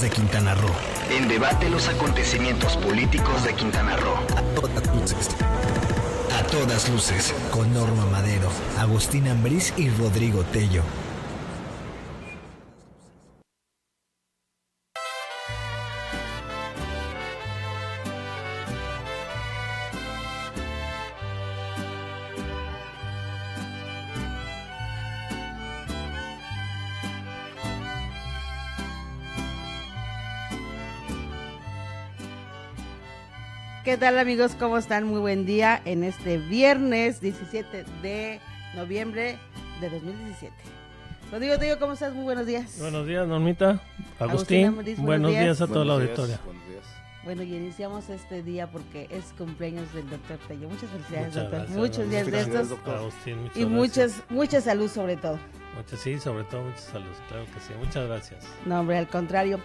de Quintana Roo. En debate los acontecimientos políticos de Quintana Roo. A todas luces. A todas luces, con Norma Madero, Agustín Ambrís y Rodrigo Tello. tal amigos? ¿Cómo están? Muy buen día en este viernes 17 de noviembre de 2017. Rodrigo, te digo, ¿cómo estás? Muy buenos días. Buenos días, Normita. Agustín, buenos, días. a toda la auditoría. Buenos días. Bueno, y iniciamos este día porque es cumpleaños del doctor Tello. Muchas felicidades, doctor. muchos días de estos. Agustín, muchas y muchas, mucha salud sobre todo. Muchas, sí, sobre todo mucha salud, claro que sí. Muchas gracias. No, hombre, al contrario.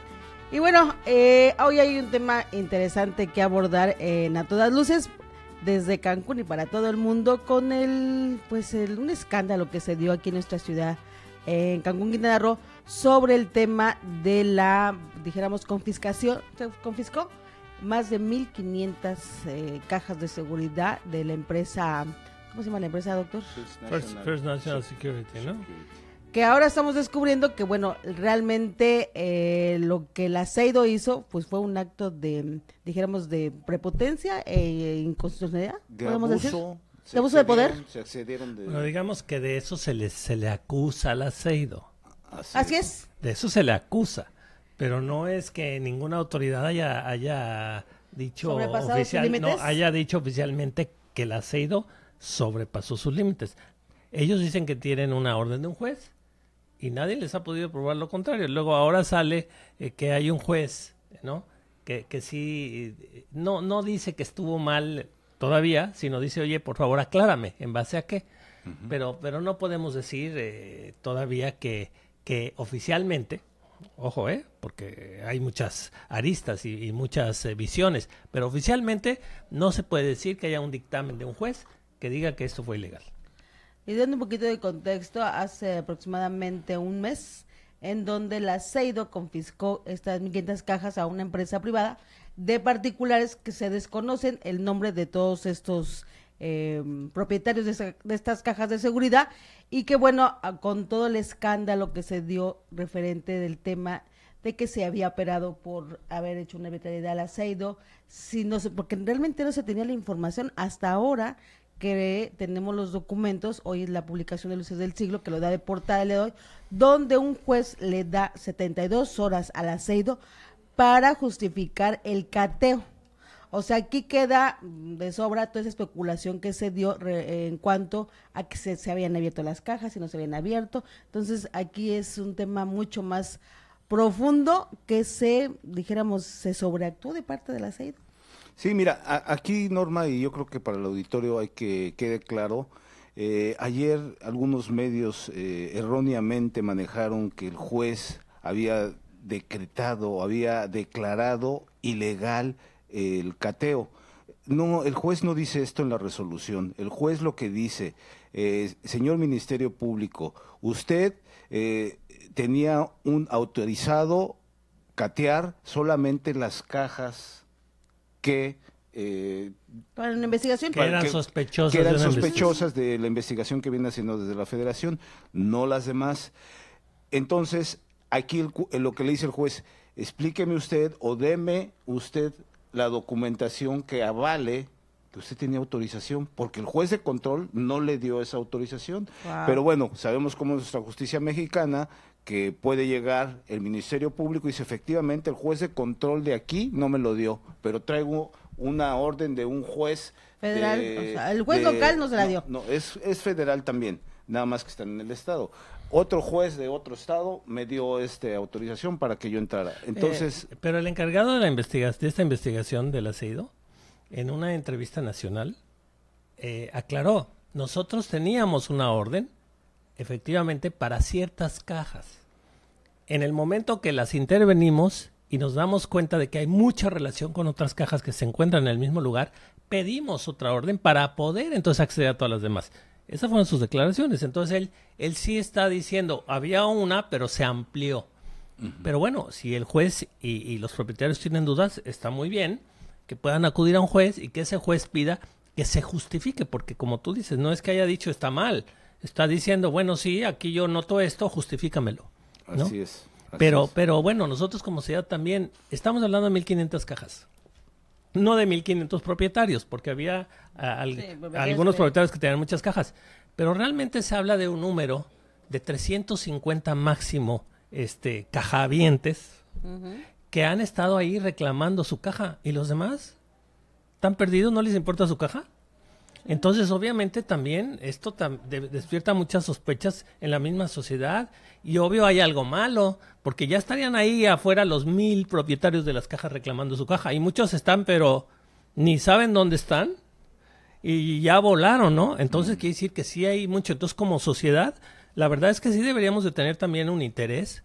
Y bueno, eh, hoy hay un tema interesante que abordar en eh, A Todas Luces desde Cancún y para todo el mundo con el, pues un escándalo que se dio aquí en nuestra ciudad, en Cancún, Quintana sobre el tema de la, dijéramos, confiscación, se confiscó más de 1.500 eh, cajas de seguridad de la empresa, ¿cómo se llama la empresa, doctor? First National, Security, ¿no? que ahora estamos descubriendo que, bueno, realmente eh, lo que el aceido hizo, pues fue un acto de, dijéramos, de prepotencia e inconstitucionalidad, de abuso, decir. ¿De abuso de poder? Se accedieron de... Bueno, digamos que de eso se le, se le acusa al la Así, es. De eso se le acusa, pero no es que ninguna autoridad haya, haya dicho oficial, no, haya dicho oficialmente que el aceido sobrepasó sus límites. Ellos dicen que tienen una orden de un juez y nadie les ha podido probar lo contrario. Luego ahora sale eh, que hay un juez, ¿no? Que, que sí, eh, no, no dice que estuvo mal todavía, sino dice, oye, por favor aclárame, ¿en base a qué? pero, pero no podemos decir eh, todavía que, que oficialmente, ojo, eh, porque hay muchas aristas y, muchas visiones, pero oficialmente no se puede decir que haya un dictamen de un juez que diga que esto fue ilegal. Y dando un poquito de contexto, hace aproximadamente un mes, en donde la Seido confiscó estas 500 cajas a una empresa privada de particulares que se desconocen el nombre de todos estos em, propietarios de, estas cajas de seguridad y que bueno, con todo el escándalo que se dio referente del tema de que se había operado por haber hecho una vitalidad al aceido, si no porque realmente no se tenía la información hasta ahora que tenemos los documentos, hoy es la publicación de Luces del Siglo, que lo da de portada le doy, donde un juez le da 72 horas al aceido para justificar el cateo. O sea, aquí queda de sobra toda esa especulación que se dio en cuanto a que se, habían abierto las cajas y no se habían abierto. Entonces, aquí es un tema mucho más profundo que se, dijéramos, se sobreactuó de parte del aceido. Sí, mira, aquí Norma, y yo creo que para el auditorio hay que quede claro, eh, ayer algunos medios eh, erróneamente manejaron que el juez había decretado, había declarado ilegal el cateo. No, el juez no dice esto en la resolución. El juez lo que dice, eh, señor Ministerio Público, usted tenía un autorizado catear solamente las cajas que eh, para investigación que eran, sospechosas, de la investigación que viene haciendo desde la federación, no las demás. Entonces, aquí lo que le dice el juez, explíqueme usted o deme usted la documentación que avale que usted tenía autorización, porque el juez de control no le dio esa autorización. Pero bueno, sabemos cómo es nuestra justicia mexicana, que puede llegar el Ministerio Público y si efectivamente el juez de control de aquí no me lo dio, pero traigo una orden de un juez federal, el juez local no la dio. No, es, es, federal también, nada más que están en el estado. Otro juez de otro estado me dio este autorización para que yo entrara. Eh, Entonces, pero el encargado de la investigación de esta investigación del aceido en una entrevista nacional eh, aclaró, nosotros teníamos una orden efectivamente para ciertas cajas. En el momento que las intervenimos y nos damos cuenta de que hay mucha relación con otras cajas que se encuentran en el mismo lugar, pedimos otra orden para poder entonces acceder a todas las demás. Esas fueron sus declaraciones. Entonces él, él sí está diciendo, había una, pero se amplió. Pero bueno, si el juez y, y los propietarios tienen dudas, está muy bien que puedan acudir a un juez y que ese juez pida que se justifique, porque como tú dices, no es que haya dicho está mal, está diciendo, bueno, sí, aquí yo noto esto, justifícamelo. Así es. pero, pero bueno, nosotros como ciudad también estamos hablando de 1.500 cajas. No de 1.500 propietarios, porque había pues, algunos este propietarios que tenían muchas cajas. Pero realmente se habla de un número de 350 máximo este, cajavientes que han estado ahí reclamando su caja. ¿Y los demás? ¿Están perdidos? ¿No les importa su caja? Entonces, obviamente, también esto despierta muchas sospechas en la misma sociedad y obvio hay algo malo, porque ya estarían ahí afuera los mil propietarios de las cajas reclamando su caja y muchos están, pero ni saben dónde están y ya volaron, ¿no? Entonces, mm. quiere decir que sí hay mucho. Entonces, como sociedad, la verdad es que sí deberíamos de tener también un interés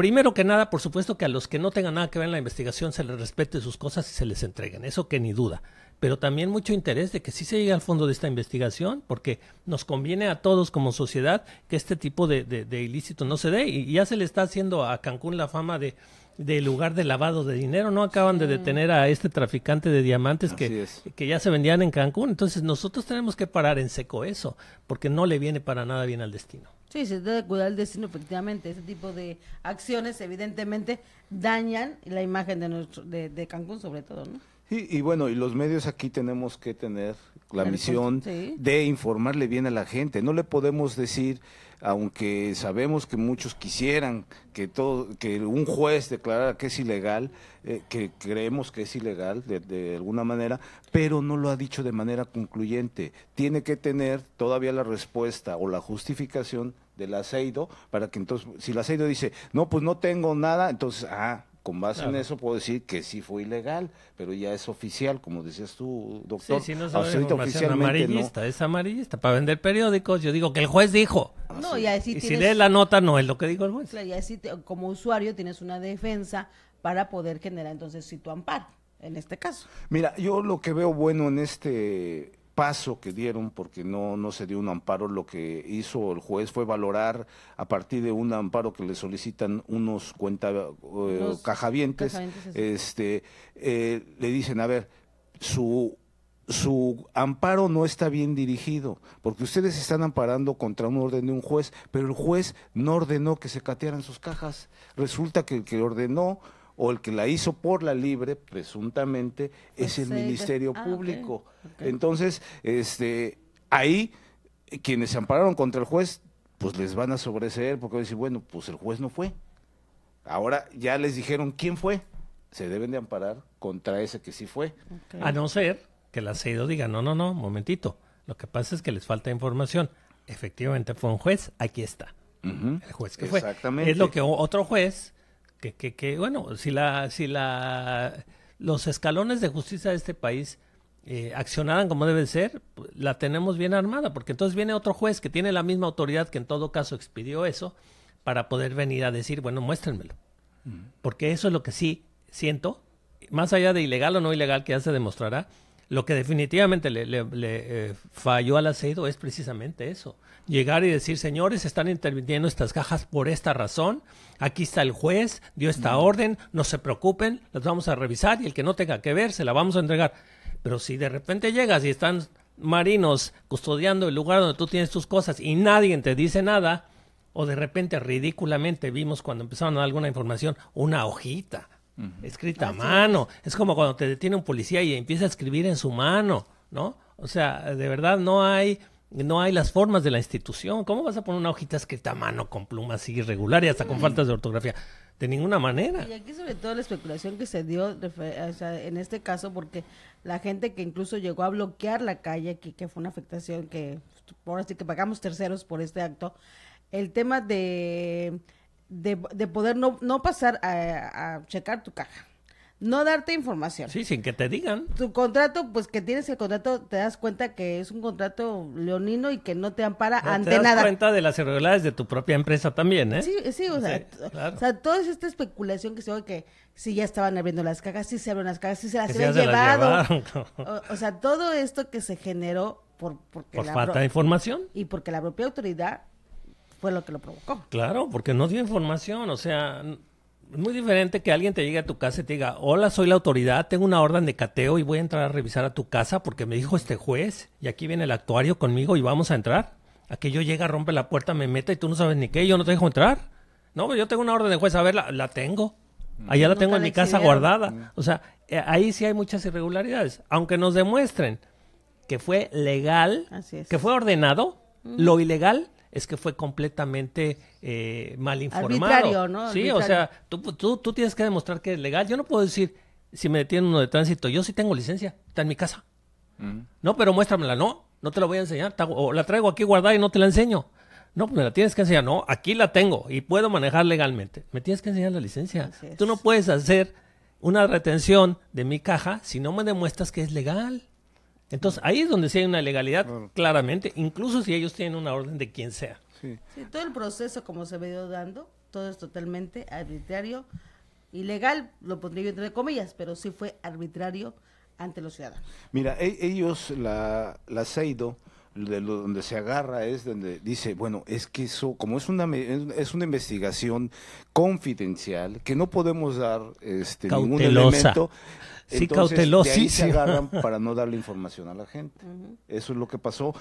Primero que nada, por supuesto que a los que no tengan nada que ver en la investigación se les respete sus cosas y se les entreguen, eso que ni duda. Pero también mucho interés de que sí se llegue al fondo de esta investigación, porque nos conviene a todos como sociedad que este tipo de, de, de ilícito no se dé. Y ya se le está haciendo a Cancún la fama de, de lugar de lavado de dinero, ¿no? Acaban de detener a este traficante de diamantes que, que ya se vendían en Cancún. Entonces nosotros tenemos que parar en seco eso, porque no le viene para nada bien al destino. Sí, se debe cuidar el destino, efectivamente. Ese tipo de acciones, evidentemente, dañan la imagen de, nuestro, de, Cancún, sobre todo, ¿no? Sí, y bueno, y los medios aquí tenemos que tener la, misión de informarle bien a la gente. No le podemos decir aunque sabemos que muchos quisieran que todo que un juez declarara que es ilegal, eh, que creemos que es ilegal de, de, alguna manera, pero no lo ha dicho de manera concluyente. Tiene que tener todavía la respuesta o la justificación del aceido para que entonces, si el aceido dice, no, pues no tengo nada, entonces, ah, con base en eso puedo decir que sí fue ilegal, pero ya es oficial, como decías tú, doctor. Sí, sí, no oficialmente amarillista, es amarillista. Para vender periódicos, yo digo que el juez dijo. Ah, no, y, y si lees la nota, no es lo que dijo el juez. Claro, y así como usuario tienes una defensa para poder generar entonces si tu amparo, en este caso. Mira, yo lo que veo bueno en este paso que dieron, porque no, no se dio un amparo, lo que hizo el juez fue valorar a partir de un amparo que le solicitan unos cuenta eh, cajavientes, este, eh, le dicen, a ver, su su amparo no está bien dirigido, porque ustedes están amparando contra un orden de un juez, pero el juez no ordenó que se catearan sus cajas. Resulta que el que ordenó o el que la hizo por la libre, presuntamente, pues es el pues, Ministerio ah, Público. Entonces, este, ahí eh, quienes se ampararon contra el juez, pues les van a sobreseer porque van a decir, bueno, pues el juez no fue. Ahora ya les dijeron quién fue. Se deben de amparar contra ese que sí fue. A no ser que la CEDO diga, no, no, no, momentito. Lo que pasa es que les falta información. Efectivamente fue un juez, aquí está. El juez que fue. Exactamente. Es lo que otro juez que, bueno, si la, si la, los escalones de justicia de este país eh, accionaran como debe ser, la tenemos bien armada, porque entonces viene otro juez que tiene la misma autoridad que en todo caso expidió eso, para poder venir a decir, bueno, muéstrenmelo. Mm. Porque eso es lo que sí siento, más allá de ilegal o no ilegal que ya se demostrará, lo que definitivamente le, eh, falló al aceido es precisamente eso. Llegar y decir, señores, están interviniendo estas cajas por esta razón. Aquí está el juez, dio esta orden, no se preocupen, las vamos a revisar y el que no tenga que ver, se la vamos a entregar. Pero si de repente llegas y están marinos custodiando el lugar donde tú tienes tus cosas y nadie te dice nada, o de repente ridículamente vimos cuando empezaron a dar alguna información una hojita escrita a mano. Es como cuando te detiene un policía y empieza a escribir en su mano, ¿no? O sea, de verdad no hay no hay las formas de la institución. ¿Cómo vas a poner una hojita escrita a mano con plumas irregular y hasta con mm. faltas de ortografía? De ninguna manera. Y aquí sobre todo la especulación que se dio, en este caso, porque la gente que incluso llegó a bloquear la calle, que, que fue una afectación que, por así que pagamos terceros por este acto, el tema de de, poder no, no pasar a, checar tu caja. No darte información. Sí, sin que te digan. Tu contrato, pues que tienes el contrato, te das cuenta que es un contrato leonino y que no te ampara ante nada. Te das cuenta de las irregularidades de tu propia empresa también, ¿eh? Sí, sí, o, sea, o sea, toda esta especulación que se oye que si ya estaban abriendo las cajas, si se abren las cajas, si se las habían llevado. o, sea, todo esto que se generó por, falta de información. Y porque la propia autoridad fue lo que lo provocó. Claro, porque no dio información, o sea, es muy diferente que alguien te llegue a tu casa y te diga, hola, soy la autoridad, tengo una orden de cateo y voy a entrar a revisar a tu casa porque me dijo este juez y aquí viene el actuario conmigo y vamos a entrar. yo llega, rompe la puerta, me meta y tú no sabes ni qué, yo no te dejo entrar. No, pues yo tengo una orden de juez, a ver, la, tengo. Mm. Allá la tengo en mi casa guardada. Mm. O sea, eh, ahí sí hay muchas irregularidades. Aunque nos demuestren que fue legal, que fue ordenado, lo ilegal es que fue completamente eh, mal informado. ¿no? Sí, o sea, tú, tienes que demostrar que es legal. Yo no puedo decir, si me detiene uno de tránsito, yo sí tengo licencia, está en mi casa. Mm. No, pero muéstramela, no, no te la voy a enseñar, o la traigo aquí guardada y no te la enseño. No, pues me la tienes que enseñar, no, aquí la tengo y puedo manejar legalmente. Me tienes que enseñar la licencia. Tú no puedes hacer una retención de mi caja si no me demuestras que es legal. Entonces ahí es donde sí hay una legalidad, claramente, incluso si ellos tienen una orden de quien sea. Sí. todo el proceso como se ha venido dando, todo es totalmente arbitrario, ilegal, lo pondría yo entre comillas, pero sí fue arbitrario ante los ciudadanos. Mira, e-, ellos, la, la de lo, donde se agarra es donde dice, bueno, es que eso, como es una, es una investigación confidencial, que no podemos dar este, ningún elemento, Sí, Entonces, ahí se agarran para no darle información a la gente. Eso es lo que pasó,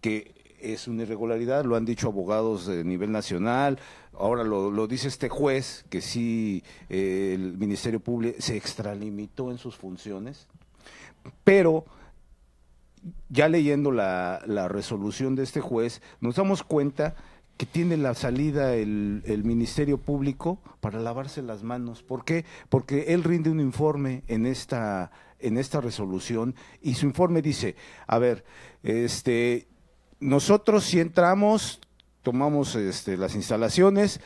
que es una irregularidad, lo han dicho abogados de nivel nacional, ahora lo, dice este juez, que sí, eh, el Ministerio Público se extralimitó en sus funciones, pero ya leyendo la, la resolución de este juez, nos damos cuenta que tiene la salida el, Ministerio Público para lavarse las manos. ¿Por qué? Porque él rinde un informe en esta, en esta resolución y su informe dice, a ver, este, nosotros si entramos, tomamos este, las instalaciones,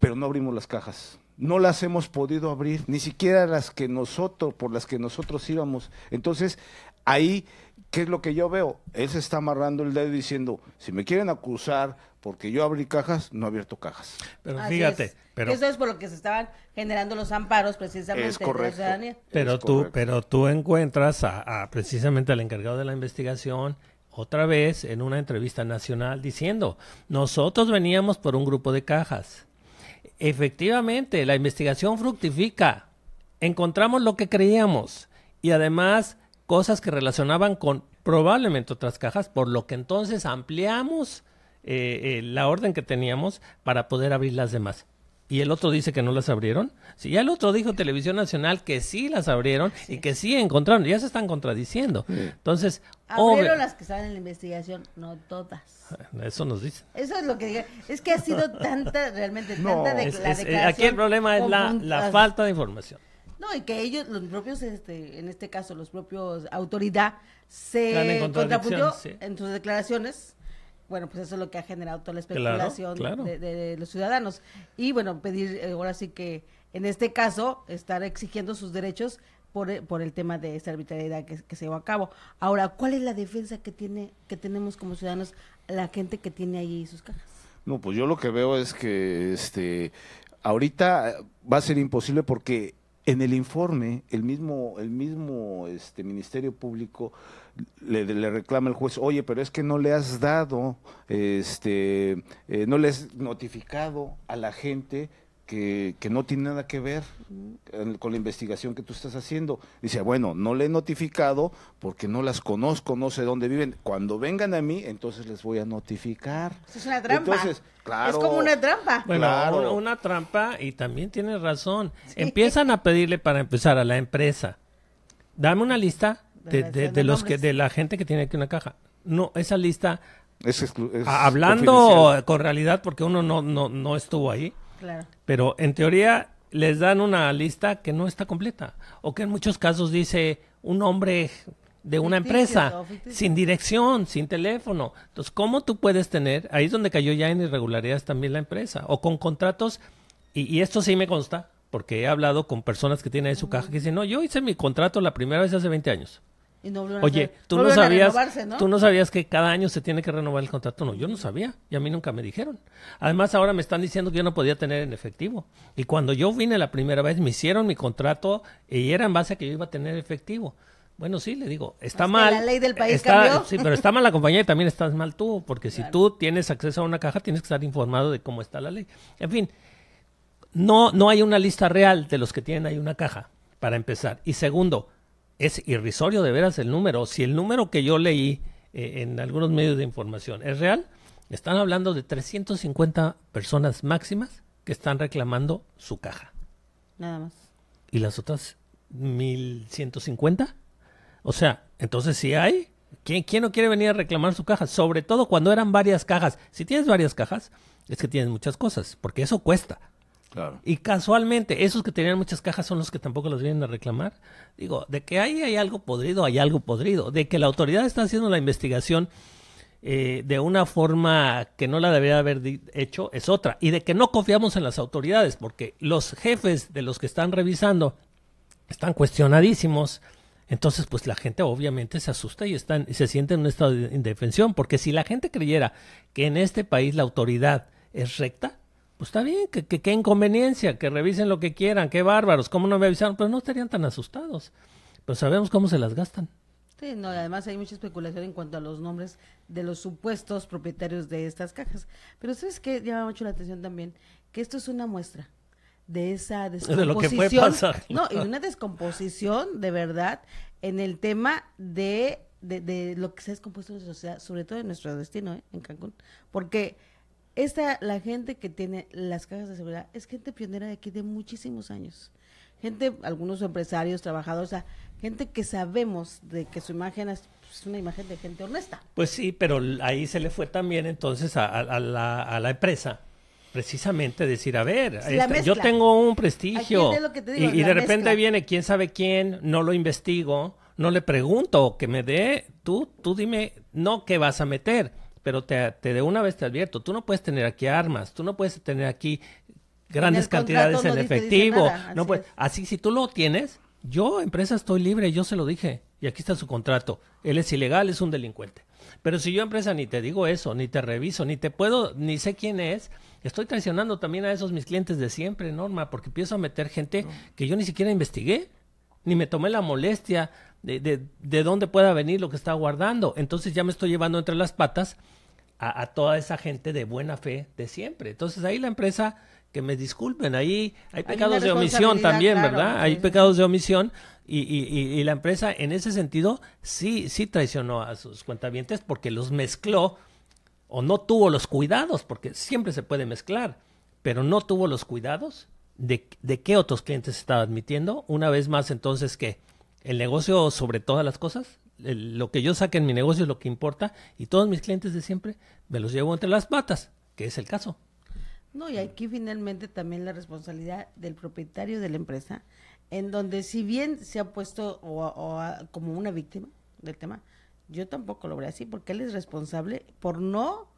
pero no abrimos las cajas. No las hemos podido abrir, ni siquiera las que nosotros, por las que nosotros íbamos. Entonces, ahí, ¿qué es lo que yo veo? Él se está amarrando el dedo diciendo, si me quieren acusar porque yo abrí cajas, no he abierto cajas. Pero fíjate, pero eso es por lo que se estaban generando los amparos precisamente es correcto, Pero tú, pero tú encuentras a, precisamente al encargado de la investigación otra vez en una entrevista nacional diciendo, nosotros veníamos por un grupo de cajas. Efectivamente, la investigación fructifica. Encontramos lo que creíamos y además cosas que relacionaban con probablemente otras cajas, por lo que entonces ampliamos eh, eh, la orden que teníamos para poder abrir las demás. Y el otro dice que no las abrieron. Si ya el otro dijo Televisión Nacional que sí las abrieron y que sí encontraron, ya se están contradiciendo. Entonces, abrieron las que estaban en la investigación, no todas. Ah, eso nos dice Eso es lo que dije, Es que ha sido tanta, realmente, tanta de, eh, Aquí el problema es la falta de información. No, y que ellos, los propios, este, en este caso, los propios autoridad, se en en sus declaraciones. Bueno, pues eso es lo que ha generado toda la especulación De, los ciudadanos. Y bueno, pedir, eh, ahora sí que, en este caso, estar exigiendo sus derechos por, eh, por el tema de esta arbitrariedad que, se llevó a cabo. Ahora, ¿cuál es la defensa que, tiene, que tenemos como ciudadanos la gente que tiene ahí sus cajas? No, pues yo lo que veo es que este ahorita va a ser imposible porque en el informe, el mismo, el mismo este, Ministerio Público le, reclama al juez, oye, pero es que no le has dado, este, eh, no le has notificado a la gente que, no tiene nada que ver con la investigación que tú estás haciendo. Dice, bueno, no le he notificado porque no las conozco, no sé dónde viven. Cuando vengan a mí, entonces les voy a notificar. Es una trampa. es como una trampa. una, trampa y también tienes razón. Empiezan a pedirle para empezar a la empresa. Dame una lista de, de, los que de la gente que tiene aquí una caja. No, esa lista hablando con realidad porque uno no no no estuvo ahí. Pero en teoría les dan una lista que no está completa o que en muchos casos dice un hombre de una empresa sin dirección, sin teléfono. Entonces, ¿cómo tú puedes tener? Ahí es donde cayó ya en irregularidades también la empresa o con contratos y, y esto sí me consta porque he hablado con personas que tienen ahí su caja que dicen, no, yo hice mi contrato la primera vez hace 20 años. Oye, tú no, sabías, tú no sabías que cada año se tiene que renovar el contrato. No, yo no sabía y a mí nunca me dijeron. Además, ahora me están diciendo que yo no podía tener en efectivo. Y cuando yo vine la primera vez, me hicieron mi contrato y era en base a que yo iba a tener efectivo. Bueno, sí, le digo, está mal. La ley del país cambió. Sí, pero está mal la compañía y también estás mal tú, porque si tú tienes acceso a una caja, tienes que estar informado de cómo está la ley. En fin, no, no hay una lista real de los que tienen ahí una caja, para empezar. Y segundo, es irrisorio de veras el número. Si el número que yo leí eh, en algunos medios de información es real, están hablando de 350 personas máximas que están reclamando su caja. Nada más. ¿Y las otras 1150? O sea, entonces si hay, ¿Quién, ¿quién, no quiere venir a reclamar su caja? Sobre todo cuando eran varias cajas. Si tienes varias cajas, es que tienes muchas cosas, porque eso cuesta. Y casualmente, esos que tenían muchas cajas son los que tampoco los vienen a reclamar. Digo, de que ahí hay algo podrido, hay algo podrido. De que la autoridad está haciendo la investigación eh, de una forma que no la debería haber hecho es otra. Y de que no confiamos en las autoridades, porque los jefes de los que están revisando están cuestionadísimos. Entonces, pues la gente obviamente se asusta y están, se siente en un estado de indefensión, porque si la gente creyera que en este país la autoridad es recta, pues está bien, que, qué inconveniencia, que revisen lo que quieran, qué bárbaros, cómo no me avisaron, pero no estarían tan asustados. Pero sabemos cómo se las gastan. Sí, no, además hay mucha especulación en cuanto a los nombres de los supuestos propietarios de estas cajas. Pero ¿sabes qué llama mucho la atención también? Que esto es una muestra de esa descomposición. De lo que pasar. No, y una descomposición de verdad en el tema de, de, de lo que se ha descompuesto en la sociedad, sobre todo en nuestro destino, ¿eh? en Cancún. Porque esta, la gente que tiene las cajas de seguridad es gente pionera de aquí de muchísimos años. Gente, algunos empresarios, trabajadores, gente que sabemos de que su imagen es pues, una imagen de gente honesta. Pues sí, pero ahí se le fue también entonces a, la, empresa. Precisamente decir, a ver, yo tengo un prestigio y, de repente viene quién sabe quién, no lo investigo, no le pregunto, que me dé, tú, tú dime, no, ¿qué vas a meter? pero te, de una vez te advierto, tú no puedes tener aquí armas, tú no puedes tener aquí grandes cantidades en efectivo. no así puedes, así si tú lo tienes, yo empresa estoy libre, yo se lo dije, y aquí está su contrato. Él es ilegal, es un delincuente. Pero si yo empresa ni te digo eso, ni te reviso, ni te puedo, ni sé quién es, estoy traicionando también a esos mis clientes de siempre, Norma, porque empiezo a meter gente que yo ni siquiera investigué, ni me tomé la molestia de, de, de dónde pueda venir lo que está guardando. Entonces ya me estoy llevando entre las patas a, toda esa gente de buena fe de siempre. Entonces ahí la empresa, que me disculpen, ahí hay pecados de omisión también, ¿verdad? hay pecados de omisión y, y, y, la empresa en ese sentido sí, sí traicionó a sus cuentavientes porque los mezcló o no tuvo los cuidados, porque siempre se puede mezclar, pero no tuvo los cuidados de, de qué otros clientes estaba admitiendo. Una vez más entonces que el negocio sobre todas las cosas, lo que yo saque en mi negocio es lo que importa y todos mis clientes de siempre me los llevo entre las patas, que es el caso. No, y aquí finalmente también la responsabilidad del propietario de la empresa, en donde si bien se ha puesto como una víctima del tema, yo tampoco lo veo así porque él es responsable por no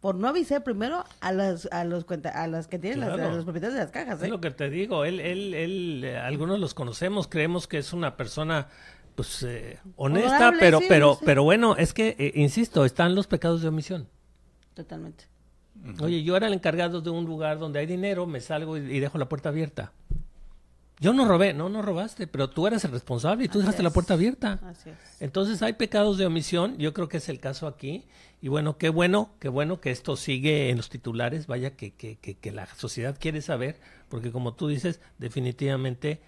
por no avisar primero a las a los a las que tienen los propietarios de las cajas. Es ¿eh? lo que te digo, él, él, él, eh, algunos los conocemos, creemos que es una persona pues eh, honesta, pero, pero, pero bueno, es que, eh, insisto, están los pecados de omisión. Totalmente. Oye, yo era el encargado de un lugar donde hay dinero, me salgo y, dejo la puerta abierta. Yo no robé, no, no robaste, pero tú eras el responsable y tú dejaste la puerta abierta. Así es. Entonces hay pecados de omisión, yo creo que es el caso aquí. Y bueno, qué bueno, qué bueno que esto sigue en los titulares, vaya que, que, que, que la sociedad quiere saber, porque como tú dices, definitivamente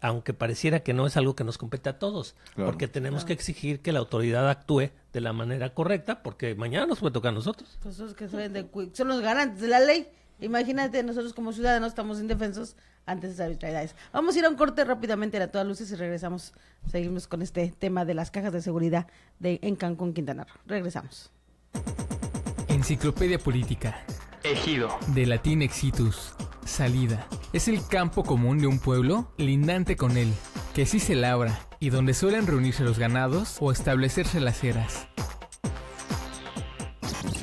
aunque pareciera que no es algo que nos compete a todos, porque tenemos que exigir que la autoridad actúe de la manera correcta, porque mañana nos puede tocar a nosotros. Pues son, los garantes de la ley. Imagínate, nosotros como ciudadanos estamos indefensos ante esas arbitrariedades. Vamos a ir a un corte rápidamente a toda luces y regresamos. Seguimos con este tema de las cajas de seguridad de, en Cancún, Quintana Roo. Regresamos. Enciclopedia Política. Ejido. De latín exitus salida. Es el campo común de un pueblo lindante con él, que sí se labra y donde suelen reunirse los ganados o establecerse las eras.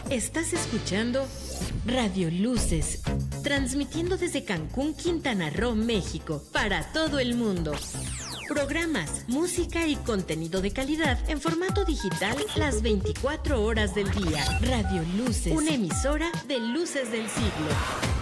Estás escuchando Radio Luces, transmitiendo desde Cancún, Quintana Roo, México, para todo el mundo. Programas, música y contenido de calidad en formato digital las 24 horas del día. Radio Luces, una emisora de Luces del Siglo.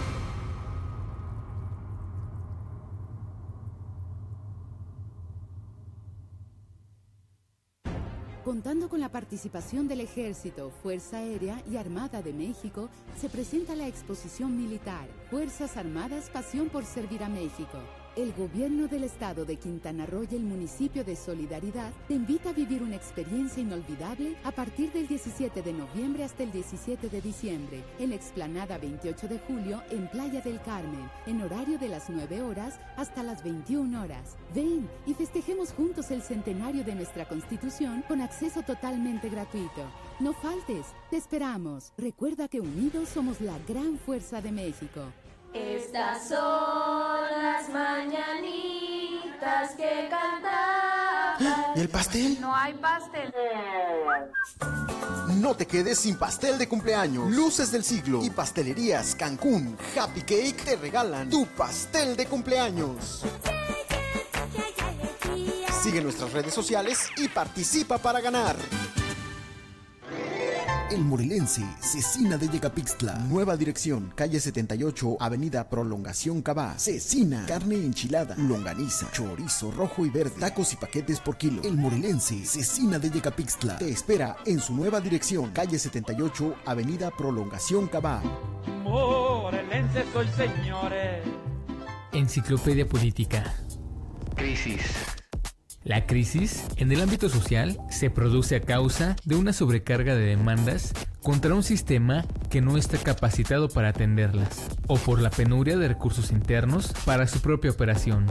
Contando con la participación del Ejército, Fuerza Aérea y Armada de México, se presenta la exposición militar Fuerzas Armadas Pasión por Servir a México, el gobierno del estado de Quintana Roo y el municipio de Solidaridad te invita a vivir una experiencia inolvidable a partir del 17 de noviembre hasta el 17 de diciembre en la explanada 28 de julio en Playa del Carmen, en horario de las 9 horas hasta las 21 horas. Ven y festejemos juntos el centenario de nuestra constitución con acceso totalmente gratuito. No faltes, te esperamos. Recuerda que unidos somos la gran fuerza de México. Estas son las mañanitas que cantaba. ¿Y el pastel? No hay pastel. No te quedes sin pastel de cumpleaños. Luces del siglo y pastelerías Cancún Happy Cake te regalan tu pastel de cumpleaños. Sigue nuestras redes sociales y participa para ganar. El Morelense, Cecina de Yecapixtla. Nueva dirección, calle 78, avenida Prolongación Cabá. Cecina, carne enchilada, longaniza, chorizo rojo y verde, tacos y paquetes por kilo. El Morelense, Cecina de Yecapixtla. Te espera en su nueva dirección, calle 78, avenida Prolongación Cabá. Morelense soy señores. Enciclopedia Política. Crisis la crisis en el ámbito social se produce a causa de una sobrecarga de demandas contra un sistema que no está capacitado para atenderlas, o por la penuria de recursos internos para su propia operación.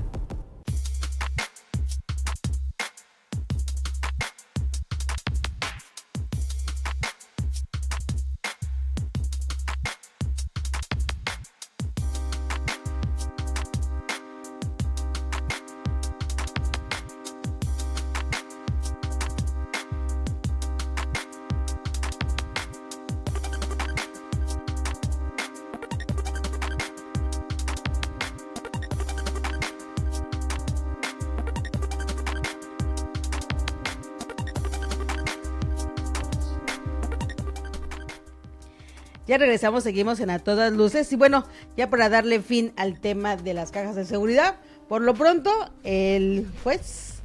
regresamos, seguimos en A Todas Luces. Y bueno, ya para darle fin al tema de las cajas de seguridad, por lo pronto, el juez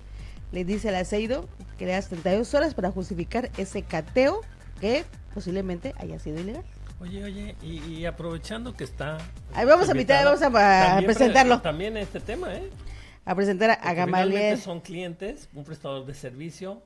le dice al aceido que le das 32 horas para justificar ese cateo que posiblemente haya sido ilegal. Oye, oye, y, aprovechando que está. Ahí vamos a invitar, vamos a, presentarlo. también este tema, ¿eh? A presentar a, a Gamaliel. Son clientes, un prestador de servicio,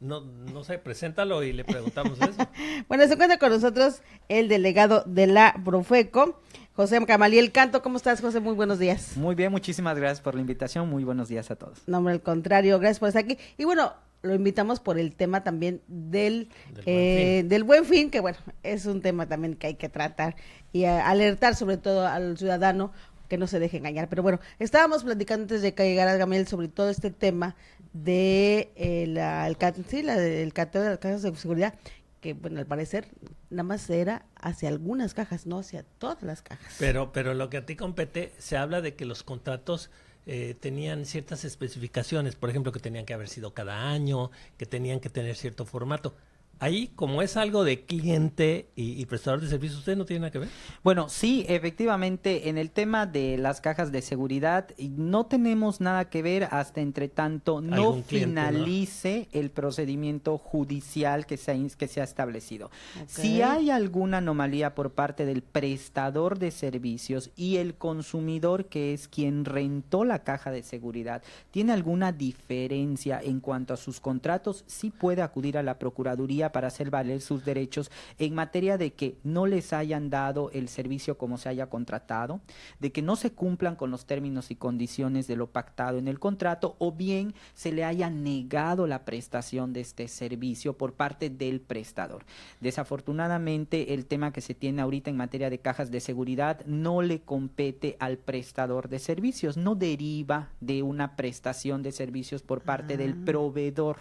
no, no sé, preséntalo y le preguntamos eso. bueno, se encuentra con nosotros el delegado de la Profeco, José Camaliel Canto. ¿Cómo estás, José? Muy buenos días. Muy bien, muchísimas gracias por la invitación. Muy buenos días a todos. No, al contrario, gracias por estar aquí. Y bueno, lo invitamos por el tema también del, buen, eh, fin. del buen fin, que bueno, es un tema también que hay que tratar y alertar sobre todo al ciudadano que no se deje engañar. Pero bueno, estábamos platicando antes de que llegara Gamel sobre todo este tema de eh, la, sí, cateo de de seguridad, que bueno, al parecer nada más era hacia algunas cajas, no hacia todas las cajas. Pero, pero lo que a ti compete, se habla de que los contratos eh, tenían ciertas especificaciones, por ejemplo, que tenían que haber sido cada año, que tenían que tener cierto formato. Ahí, como es algo de cliente y, prestador de servicios, ¿usted no tiene nada que ver? Bueno, sí, efectivamente, en el tema de las cajas de seguridad, no tenemos nada que ver hasta entre tanto no finalice el procedimiento judicial que se ha, que se establecido. Si hay alguna anomalía por parte del prestador de servicios y el consumidor, que es quien rentó la caja de seguridad, tiene alguna diferencia en cuanto a sus contratos, sí puede acudir a la Procuraduría para hacer valer sus derechos en materia de que no les hayan dado el servicio como se haya contratado, de que no se cumplan con los términos y condiciones de lo pactado en el contrato o bien se le haya negado la prestación de este servicio por parte del prestador. Desafortunadamente, el tema que se tiene ahorita en materia de cajas de seguridad no le compete al prestador de servicios, no deriva de una prestación de servicios por parte del ah. proveedor.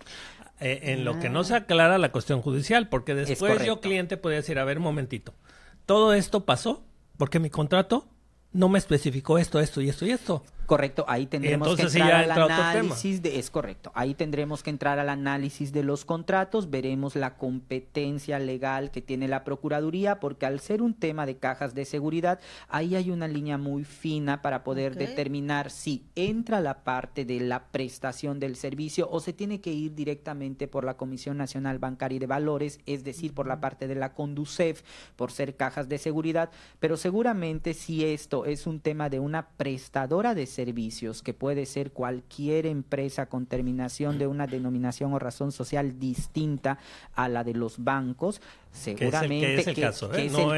Eh, en lo que no se aclara la cuestión judicial, porque después yo cliente podía decir, a ver, momentito, todo esto pasó porque mi contrato no me especificó esto, esto y esto y esto. Correcto, ahí tendremos que entrar al análisis de, es correcto, ahí tendremos que entrar al análisis de los contratos, veremos la competencia legal que tiene la Procuraduría, porque al ser un tema de cajas de seguridad, ahí hay una línea muy fina para poder determinar si entra la parte de la prestación del servicio o se tiene que ir directamente por la Comisión Nacional Bancaria y de Valores, es decir, por la parte de la Conducef, por ser cajas de seguridad, pero seguramente si esto es un tema de una prestadora de servicios, que puede ser cualquier empresa con terminación de una denominación o razón social distinta a la de los bancos, seguramente que es el,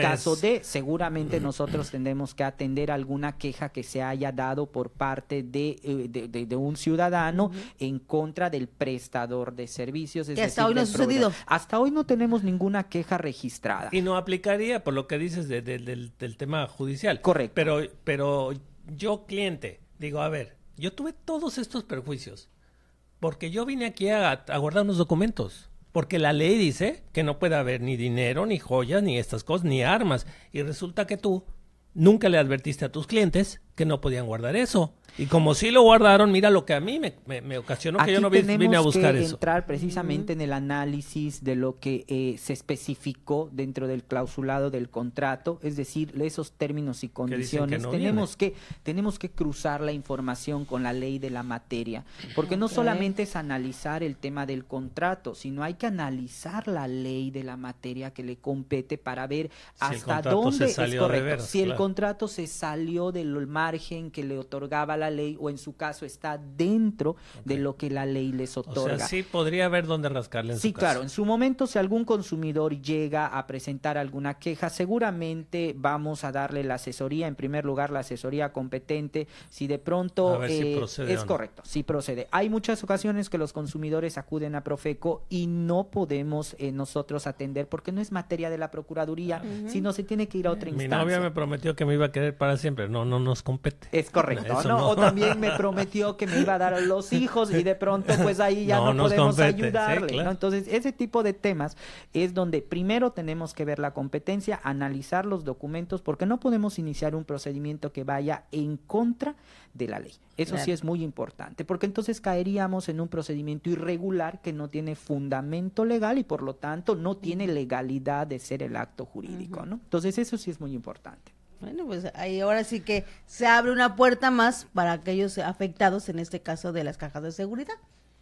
caso, de seguramente nosotros tendremos que atender alguna queja que se haya dado por parte de, eh, de, un ciudadano en contra del prestador de servicios. hasta hoy no Hasta hoy no tenemos ninguna queja registrada. Y no aplicaría por lo que dices del, del tema judicial. Correcto. Pero, pero yo cliente digo, a ver, yo tuve todos estos perjuicios porque yo vine aquí a, guardar unos documentos. Porque la ley dice que no puede haber ni dinero, ni joyas, ni estas cosas, ni armas. Y resulta que tú nunca le advertiste a tus clientes que no podían guardar eso. Y como sí lo guardaron, mira lo que a mí me, ocasionó que yo no vine a buscar tenemos que entrar precisamente en el análisis de lo que eh, se especificó dentro del clausulado del contrato, es decir, esos términos y condiciones. tenemos que tenemos que cruzar la información con la ley de la materia, porque no solamente es analizar el tema del contrato, sino hay que analizar la ley de la materia que le compete para ver hasta dónde es correcto. si el contrato se salió del margen que le otorgaba la ley o en su caso está dentro de lo que la ley les otorga. O sea, sí podría haber donde rascarle. En sí, claro, en su momento si algún consumidor llega a presentar alguna queja, seguramente vamos a darle la asesoría, en primer lugar la asesoría competente, si de pronto eh, es correcto, si procede. Hay muchas ocasiones que los consumidores acuden a Profeco y no podemos eh, nosotros atender porque no es materia de la Procuraduría, sino se tiene que ir a otra instancia. Mi novia me prometió que me iba a querer para siempre, no, no nos es correcto, ¿no? O también me prometió que me iba a dar a los hijos y de pronto pues ahí ya no, podemos ayudarle. Entonces, ese tipo de temas es donde primero tenemos que ver la competencia, analizar los documentos, porque no podemos iniciar un procedimiento que vaya en contra de la ley. Eso sí es muy importante, porque entonces caeríamos en un procedimiento irregular que no tiene fundamento legal y por lo tanto no tiene legalidad de ser el acto jurídico, ¿no? Entonces, eso sí es muy importante. Bueno, pues ahí ahora sí que se abre una puerta más para aquellos afectados, en este caso de las cajas de seguridad.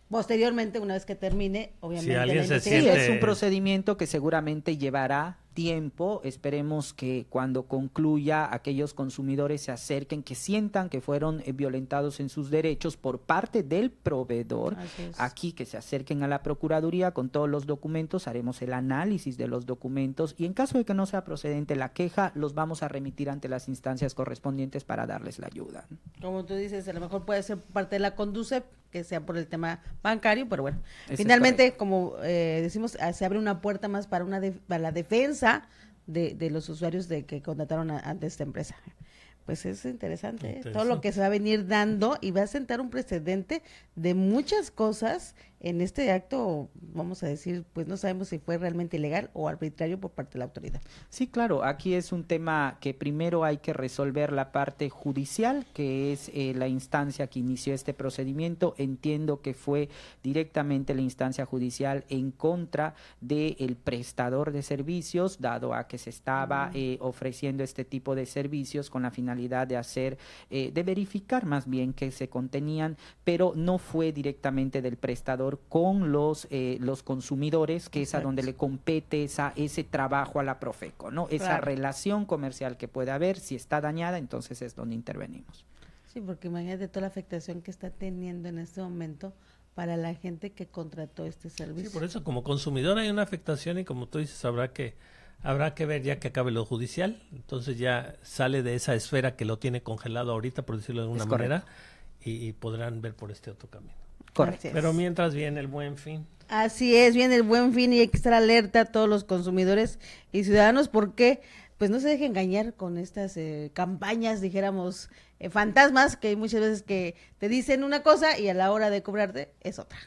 Posteriormente, una vez que termine, obviamente. alguien es un procedimiento que seguramente llevará tiempo. Esperemos que cuando concluya aquellos consumidores se acerquen, que sientan que fueron eh, violentados en sus derechos por parte del proveedor. Aquí que se acerquen a la Procuraduría con todos los documentos, haremos el análisis de los documentos y en caso de que no sea procedente la queja, los vamos a remitir ante las instancias correspondientes para darles la ayuda. Como tú dices, a lo mejor puede ser parte de la conduce que sea por el tema bancario, pero bueno, finalmente, como eh, decimos, ah, se abre una puerta más para, una para la defensa de, de los usuarios de que contrataron ante esta empresa. Pues es interesante, ¿eh? todo lo que se va a venir dando y va a sentar un precedente de muchas cosas en este acto, vamos a decir, pues no sabemos si fue realmente ilegal o arbitrario por parte de la autoridad. Sí, claro, aquí es un tema que primero hay que resolver la parte judicial, que es eh, la instancia que inició este procedimiento. Entiendo que fue directamente la instancia judicial en contra del prestador de servicios, dado a que se estaba mm. eh, ofreciendo este tipo de servicios con la finalidad de hacer, eh, de verificar más bien que se contenían, pero no fue directamente del prestador con los, eh, los consumidores, que es a donde le compete esa, ese trabajo a la Profeco, ¿no? Esa relación comercial que puede haber, si está dañada, entonces es donde intervenimos. Sí, porque imagínate toda la afectación que está teniendo en este momento para la gente que contrató este servicio. Sí, por eso como consumidor hay una afectación y como tú dices, habrá que habrá que ver ya que acabe lo judicial, entonces ya sale de esa esfera que lo tiene congelado ahorita, por decirlo de alguna manera, y podrán ver por este otro camino. Pero mientras viene el buen fin. Así es, viene el buen fin y hay que estar alerta a todos los consumidores y ciudadanos porque pues no se deje engañar con estas eh, campañas, dijéramos, eh, fantasmas que muchas veces que te dicen una cosa y a la hora de cobrarte es otra.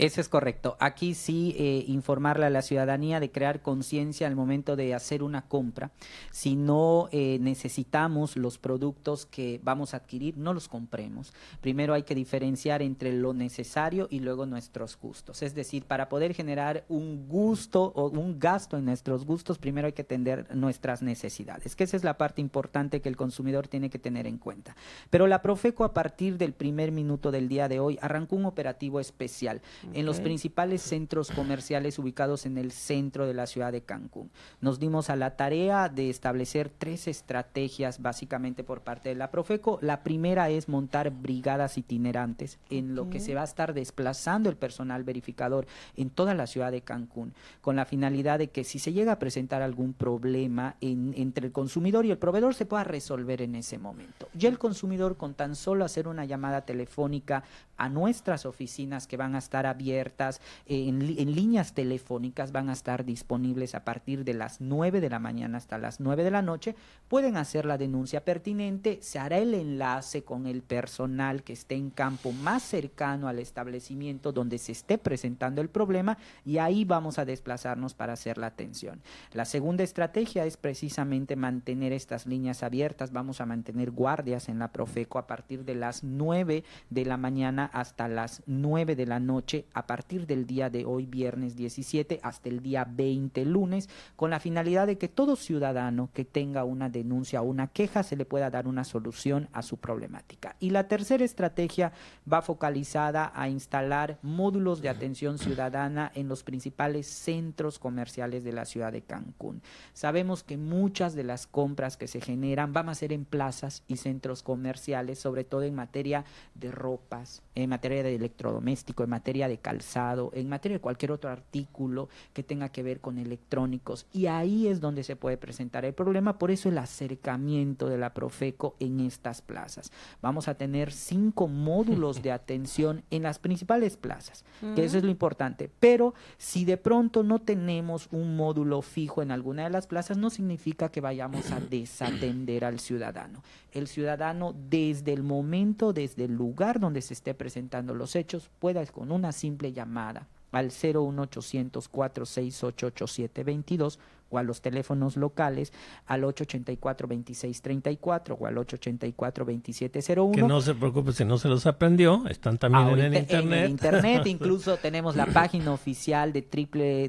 Eso es correcto. Aquí sí eh, informarle a la ciudadanía de crear conciencia al momento de hacer una compra. Si no eh, necesitamos los productos que vamos a adquirir, no los compremos. Primero hay que diferenciar entre lo necesario y luego nuestros gustos. Es decir, para poder generar un gusto o un gasto en nuestros gustos, primero hay que atender nuestras necesidades, que esa es la parte importante que el consumidor tiene que tener en cuenta. Pero la Profeco a partir del primer minuto del día de hoy arrancó un operativo especial en los principales centros comerciales ubicados en el centro de la ciudad de Cancún. Nos dimos a la tarea de establecer tres estrategias básicamente por parte de la Profeco. La primera es montar brigadas itinerantes en lo que se va a estar desplazando el personal verificador en toda la ciudad de Cancún, con la finalidad de que si se llega a presentar algún problema entre el consumidor y el proveedor se pueda resolver en ese momento. Y el consumidor con tan solo hacer una llamada telefónica a nuestras oficinas que van a estar abiertas, eh, en, en, líneas telefónicas van a estar disponibles a partir de las 9 de la mañana hasta las 9 de la noche. Pueden hacer la denuncia pertinente, se hará el enlace con el personal que esté en campo más cercano al establecimiento donde se esté presentando el problema y ahí vamos a desplazarnos para hacer la atención. La segunda estrategia es precisamente mantener estas líneas abiertas, vamos a mantener guardias en la Profeco a partir de las 9 de la mañana hasta las 9 de la noche a partir del día de hoy, viernes 17, hasta el día 20, lunes, con la finalidad de que todo ciudadano que tenga una denuncia o una queja se le pueda dar una solución a su problemática. Y la tercera estrategia va focalizada a instalar módulos de atención ciudadana en los principales centros comerciales de la ciudad de Cancún. Sabemos que muchas de las compras que se generan van a ser en plazas y centros comerciales, sobre todo en materia de ropas, en materia de electrodoméstico, en materia de de calzado, en materia de cualquier otro artículo que tenga que ver con electrónicos. Y ahí es donde se puede presentar el problema, por eso el acercamiento de la Profeco en estas plazas. Vamos a tener cinco módulos de atención en las principales plazas, que eso es lo importante. Pero si de pronto no tenemos un módulo fijo en alguna de las plazas, no significa que vayamos a desatender al ciudadano. El ciudadano desde el momento, desde el lugar donde se esté presentando los hechos, pueda con una simple llamada al 01800 468 8722 o a los teléfonos locales al 884-2634 o al 884-2701. Que no se preocupe si no se los aprendió, están también en el internet. En el internet, incluso tenemos la página oficial de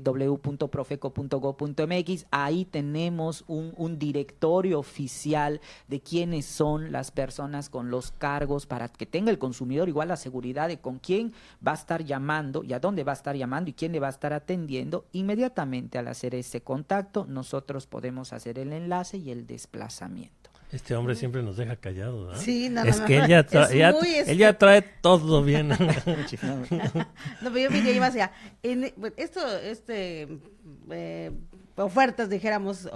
www.profeco.go.mx, ahí tenemos un directorio oficial de quiénes son las personas con los cargos para que tenga el consumidor igual la seguridad de con quién va a estar llamando y a dónde va a estar llamando y quién le va a estar atendiendo inmediatamente al hacer ese contacto nosotros podemos hacer el enlace y el desplazamiento. Este hombre siempre nos deja callados, Es que ella, trae todo bien. no, yo En, esto, este... Eh, ofertas, dijéramos,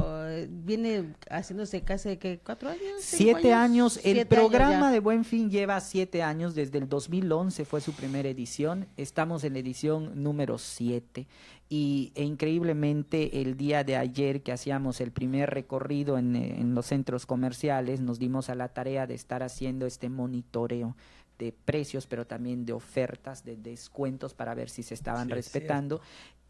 viene haciéndose casi que cuatro años. Siete años. El programa de Buen Fin lleva siete años. Desde el 2011 fue su primera edición. Estamos en la edición número siete. Y e increíblemente el día de ayer que hacíamos el primer recorrido en, los centros comerciales, nos dimos a la tarea de estar haciendo este monitoreo de precios, pero también de ofertas, de descuentos para ver si se estaban respetando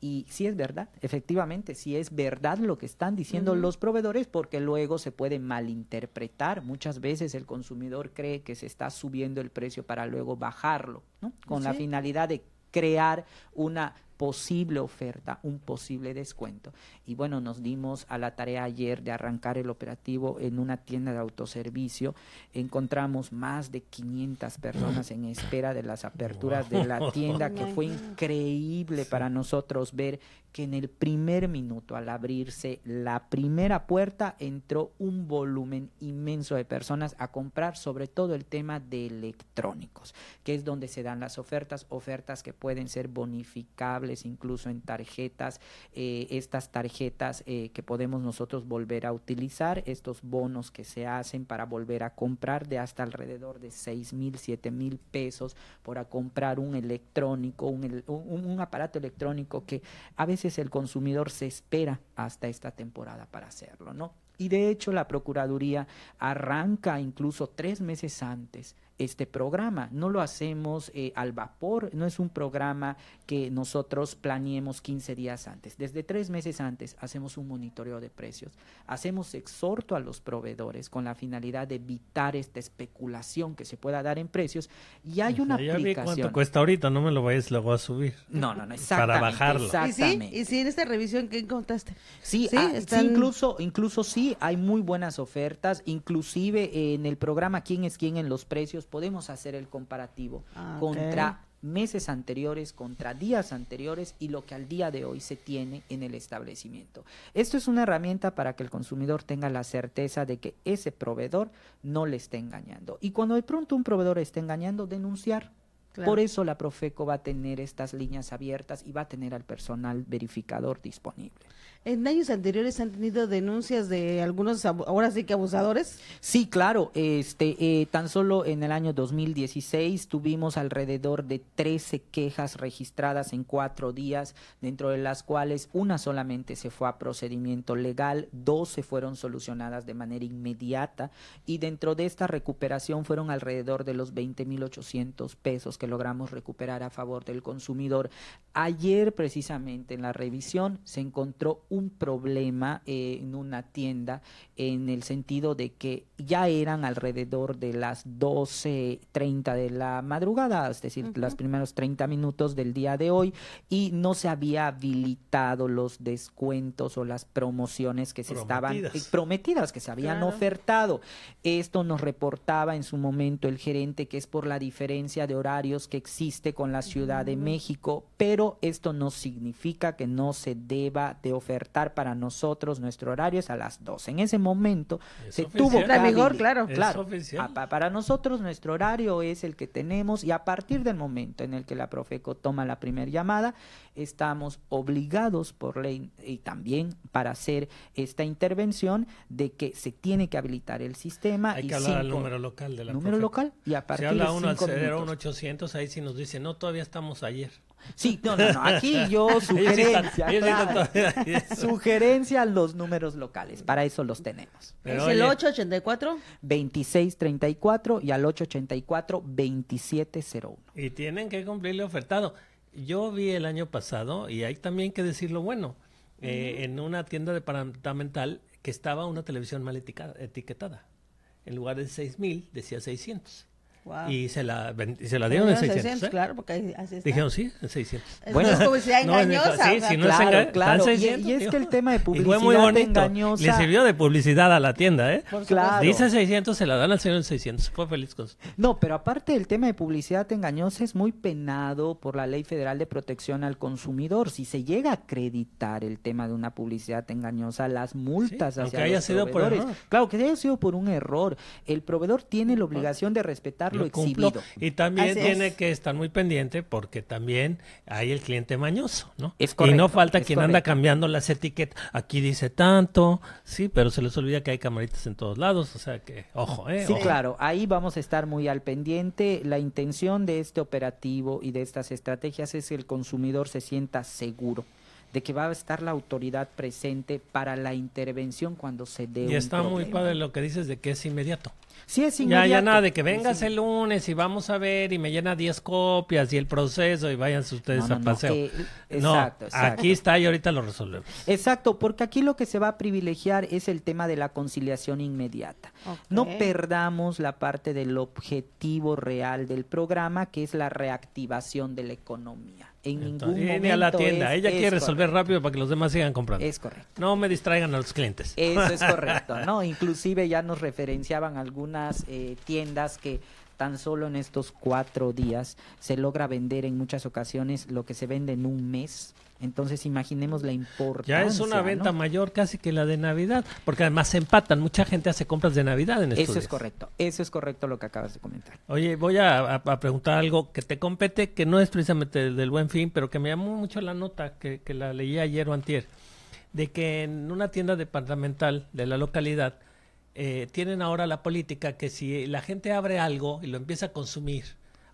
y si es verdad, efectivamente, si es verdad lo que están diciendo los proveedores, porque luego se puede malinterpretar. Muchas veces el consumidor cree que se está subiendo el precio para luego bajarlo, ¿no? Con la finalidad de crear una posible oferta, un posible descuento. Y bueno, nos dimos a la tarea ayer de arrancar el operativo en una tienda de autoservicio. Encontramos más de 500 personas en espera de las aperturas de la tienda, que fue increíble para nosotros ver que en el primer minuto, al abrirse la primera puerta, entró un volumen inmenso de personas a comprar sobre todo el tema de electrónicos, que es donde se dan las ofertas, ofertas que pueden ser bonificables incluso en tarjetas, eh, estas tarjetas eh, que podemos nosotros volver a utilizar, estos bonos que se hacen para volver a comprar de hasta alrededor de 6 mil, 7 mil pesos para comprar un electrónico, un, un aparato electrónico que a veces el consumidor se espera hasta esta temporada para hacerlo, ¿no? Y de hecho la Procuraduría arranca incluso tres meses antes este programa. No lo hacemos eh, al vapor, no es un programa que nosotros planeemos 15 días antes. Desde tres meses antes hacemos un monitoreo de precios, hacemos exhorto a los proveedores con la finalidad de evitar esta especulación que se pueda dar en precios y hay una ya aplicación. cuánto cuesta ahorita, no me lo vayas luego a subir. No, no, no, exactamente. Para bajarlo. Exactamente. ¿Y, sí? si en esta revisión qué encontraste? Sí, sí, ah, incluso, incluso sí, hay muy buenas ofertas, inclusive eh, en el programa Quién es quién en los precios podemos hacer el comparativo ah, contra meses anteriores, contra días anteriores y lo que al día de hoy se tiene en el establecimiento. Esto es una herramienta para que el consumidor tenga la certeza de que ese proveedor no le está engañando. Y cuando de pronto un proveedor esté engañando, denunciar. Por eso la Profeco va a tener estas líneas abiertas y va a tener al personal verificador disponible. En años anteriores han tenido denuncias de algunos, ahora sí que abusadores. Sí, claro. Este, eh, tan solo en el año 2016 tuvimos alrededor de 13 quejas registradas en cuatro días, dentro de las cuales una solamente se fue a procedimiento legal, 12 fueron solucionadas de manera inmediata y dentro de esta recuperación fueron alrededor de los mil 20.800 pesos que logramos recuperar a favor del consumidor. Ayer precisamente en la revisión se encontró un problema eh, en una tienda en el sentido de que ya eran alrededor de las 12.30 de la madrugada, es decir, los primeros 30 minutos del día de hoy y no se había habilitado los descuentos o las promociones que se estaban eh, prometidas, que se habían ofertado. Esto nos reportaba en su momento el gerente que es por la diferencia de horarios que existe con la Ciudad de mm. México, pero esto no significa que no se deba de ofertar para nosotros, nuestro horario es a las 12 En ese momento se tuvo que mejor, claro, claro. para nosotros nuestro horario es el que tenemos y a partir del momento en el que la Profeco toma la primera llamada, estamos obligados por ley y también para hacer esta intervención de que se tiene que habilitar el sistema. Hay que hablar al número local de la Número local y a partir de habla uno 800, ahí sí nos dice, no, todavía estamos ayer. Sí, no, no, no. Aquí yo sugerencia. sugerencia los números locales. Para eso los tenemos. ¿Es el 884? 2634 y al 884-2701. Y tienen que cumplirle ofertado. Yo vi el año pasado, y hay también que decirlo bueno, eh, en una tienda departamental que estaba una televisión mal etiquetada. En lugar de 6000, decía 600. Y, se la, se la dieron en 600. 600 ¿eh? Claro, porque así está. Dijeron, sí, en 600. Es bueno, es publicidad engañosa. sí, no es claro. y, es que el tema de publicidad fue muy bonito. engañosa. Le sirvió de publicidad a la tienda, ¿eh? Claro. Dice 600, se la dan al señor en 600. Fue feliz con eso. No, pero aparte el tema de publicidad engañosa, es muy penado por la Ley Federal de Protección al Consumidor. Si se llega a acreditar el tema de una publicidad engañosa, las multas hacia los haya sido Por Claro, que haya sido por un error. El proveedor tiene la obligación de respetar y también tiene que estar muy pendiente porque también hay el cliente mañoso, ¿no? y no falta quien anda cambiando las etiquetas. Aquí dice tanto, sí, pero se les olvida que hay camaritas en todos lados, o sea que, ojo, ¿eh? Sí, claro, ahí vamos a estar muy al pendiente. La intención de este operativo y de estas estrategias es que el consumidor se sienta seguro de que va a estar la autoridad presente para la intervención cuando se dé. Y está muy padre lo que dices de que es inmediato. Sí, es inmediato. Ya, nada de que vengas el lunes y vamos a ver y me llena 10 copias y el proceso y vayan ustedes a paseo. No, exacto, Aquí está y ahorita lo resolvemos. Exacto, porque aquí lo que se va a privilegiar es el tema de la conciliación inmediata. No perdamos la parte del objetivo real del programa, que es la reactivación de la economía. En ningún momento. a la tienda. Ella quiere resolver rápido para que los demás sigan comprando. Es correcto. No me distraigan a los clientes. Eso es correcto. no, inclusive ya nos referenciaban algunas eh, tiendas que tan solo en estos cuatro días se logra vender en muchas ocasiones lo que se vende en un mes entonces imaginemos la importancia. Ya es una venta mayor casi que la de Navidad, porque además se empatan. Mucha gente hace compras de Navidad en Eso es correcto, eso es correcto lo que acabas de comentar. Oye, voy a, preguntar algo que te compete, que no es precisamente del, buen fin, pero que me llamó mucho la nota que, la leí ayer o antier, de que en una tienda departamental de la localidad eh, tienen ahora la política que si la gente abre algo y lo empieza a consumir,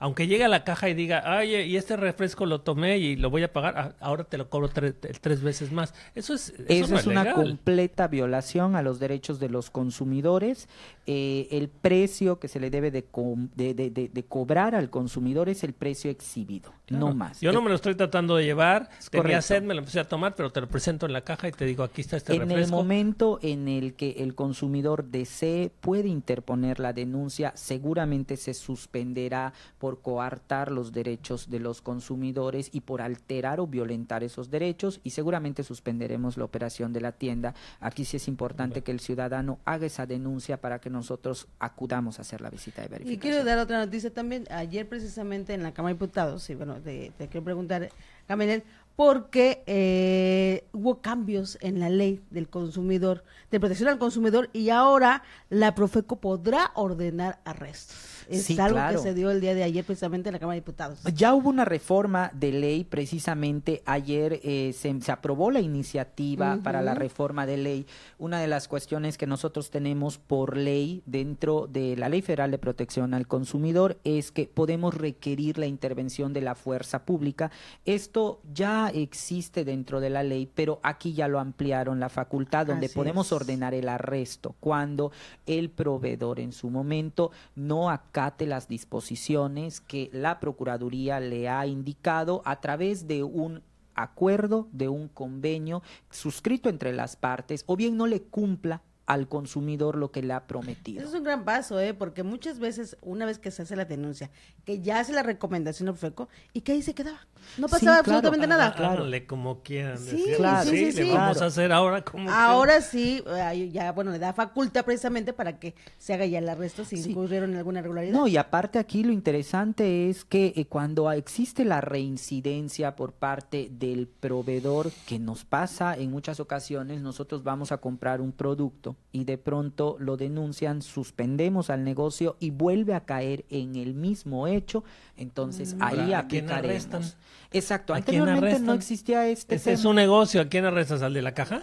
aunque llegue a la caja y diga, ay, y este refresco lo tomé y lo voy a pagar, ahora te lo cobro tres veces más. Eso es. Eso, es, una completa violación a los derechos de los consumidores. Eh, el precio que se le debe de cobrar al consumidor es el precio exhibido. No más. Yo no eh, me lo estoy tratando de llevar. Es Tenía me lo empecé a tomar, pero te lo presento en la caja y te digo, aquí está este refresco. En el momento en el que el consumidor desee, puede interponer la denuncia. Seguramente se suspenderá por coartar los derechos de los consumidores y por alterar o violentar esos derechos y seguramente suspenderemos la operación de la tienda. Aquí sí es importante que el ciudadano haga esa denuncia para que nosotros acudamos a hacer la visita de verificación. Y quiero dar otra noticia también. Ayer precisamente en la Cámara de Diputados, sí, bueno, te, quiero preguntar, Caminet, porque eh, hubo cambios en la ley del consumidor, de protección al consumidor, y ahora la Profeco podrá ordenar arrestos. Es algo que se dio el día de ayer precisamente en la Cámara de Diputados. Ya hubo una reforma de ley, precisamente ayer eh, se, aprobó la iniciativa para la reforma de ley. Una de las cuestiones que nosotros tenemos por ley dentro de la Ley Federal de Protección al Consumidor es que podemos requerir la intervención de la fuerza pública. Esto ya existe dentro de la ley, pero aquí ya lo ampliaron la facultad donde podemos ordenar el arresto cuando el proveedor en su momento no cate las disposiciones que la Procuraduría le ha indicado a través de un acuerdo, de un convenio suscrito entre las partes, o bien no le cumpla al consumidor lo que le ha prometido. Eso es un gran paso, ¿eh? porque muchas veces, una vez que se hace la denuncia, que ya hace la recomendación al FECO, ¿y que ahí se quedaba? No pasaba absolutamente nada. Ah, claro. le como quieran. sí, vamos a hacer ahora como Ahora sí, ya, bueno, le da facultad precisamente para que se haga ya el arresto si incurrieron en alguna irregularidad. No, y aparte aquí lo interesante es que eh, cuando existe la reincidencia por parte del proveedor, que nos pasa en muchas ocasiones, nosotros vamos a comprar un producto y de pronto lo denuncian, suspendemos al negocio y vuelve a caer en el mismo hecho, entonces mm. a ahí aplicaremos. Exacto. Anteriormente no existía este Ese es un negocio. ¿A quién arrestas? ¿Al de la caja?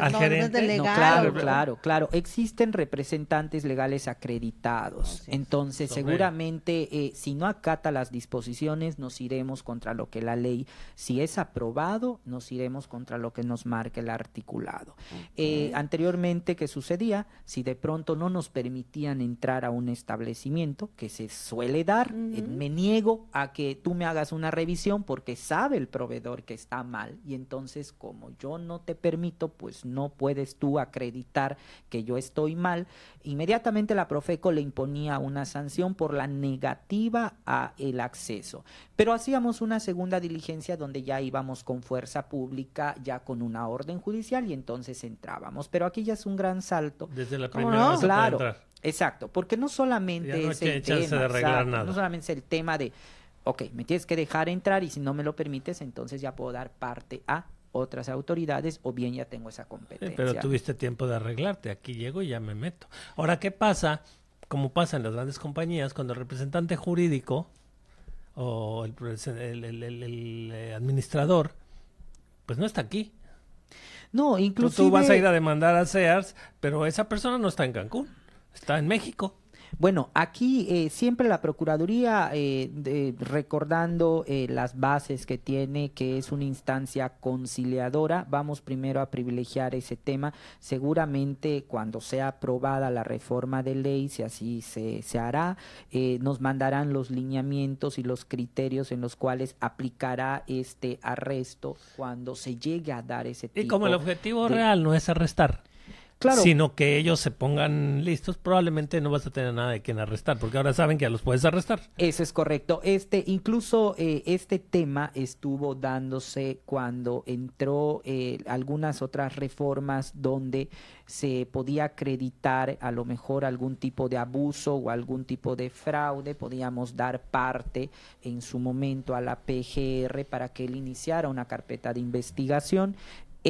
¿Al no, gerente? Legal. claro, claro, claro. Existen representantes legales acreditados. Entonces, seguramente, eh, si no acata las disposiciones, nos iremos contra lo que la ley, si es aprobado, nos iremos contra lo que nos marque el articulado. Eh, anteriormente, ¿qué sucedía? Si de pronto no nos permitían entrar a un establecimiento, que se suele dar, eh, me niego a que tú me hagas una revisión porque que sabe el proveedor que está mal y entonces como yo no te permito, pues no puedes tú acreditar que yo estoy mal. Inmediatamente la Profeco le imponía una sanción por la negativa a el acceso. Pero hacíamos una segunda diligencia donde ya íbamos con fuerza pública, ya con una orden judicial y entonces entrábamos. Pero aquí ya es un gran salto. Desde la primera claro, Exacto, porque no solamente no no solamente es el tema de ok, me tienes que dejar entrar y si no me lo permites, entonces ya puedo dar parte a otras autoridades o bien ya tengo esa competencia. pero tuviste tiempo de arreglarte, aquí llego y ya me meto. Ahora, ¿qué pasa? Como pasa en las grandes compañías, cuando el representante jurídico o el, eh, administrador, pues no está aquí. No, incluso... tú vas a ir a demandar a Sears, pero esa persona no está en Cancún, está en México. Bueno, aquí eh, siempre la Procuraduría, eh, recordando eh, las bases que tiene, que es una instancia conciliadora, vamos primero a privilegiar ese tema. Seguramente cuando sea aprobada la reforma de ley, si así se, hará, nos mandarán los lineamientos y los criterios en los cuales aplicará este arresto cuando se llegue a dar ese tema. Y como el objetivo real no es arrestar sino que ellos se pongan listos, probablemente no vas a tener nada de quien arrestar, porque ahora saben que ya los puedes arrestar. Eso es correcto. Este, incluso eh, este tema estuvo dándose cuando entró eh, algunas otras reformas donde se podía acreditar a lo mejor algún tipo de abuso o algún tipo de fraude, podíamos dar parte en su momento a la PGR para que él iniciara una carpeta de investigación